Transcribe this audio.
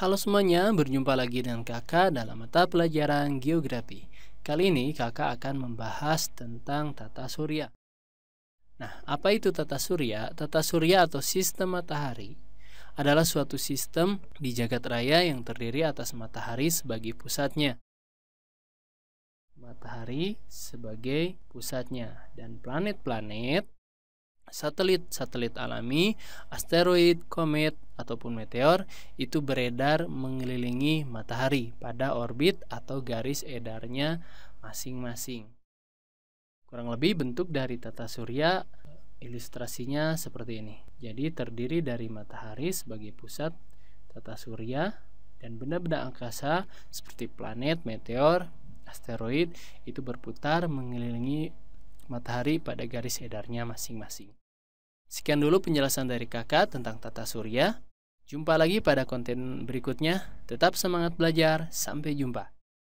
Halo semuanya, berjumpa lagi dengan kakak dalam mata pelajaran geografi. Kali ini kakak akan membahas tentang tata surya. Nah, apa itu tata surya? Tata surya atau sistem matahari adalah suatu sistem di jagat raya yang terdiri atas matahari sebagai pusatnya. Matahari sebagai pusatnya dan planet-planet, satelit-satelit alami, asteroid, komet, ataupun meteor itu beredar mengelilingi matahari pada orbit atau garis edarnya masing-masing. Kurang lebih bentuk dari tata surya ilustrasinya seperti ini. Jadi terdiri dari matahari sebagai pusat tata surya dan benda-benda angkasa seperti planet, meteor, asteroid itu berputar mengelilingi matahari pada garis edarnya masing-masing. Sekian dulu penjelasan dari kakak tentang tata surya. Jumpa lagi pada konten berikutnya. Tetap semangat belajar. Sampai jumpa.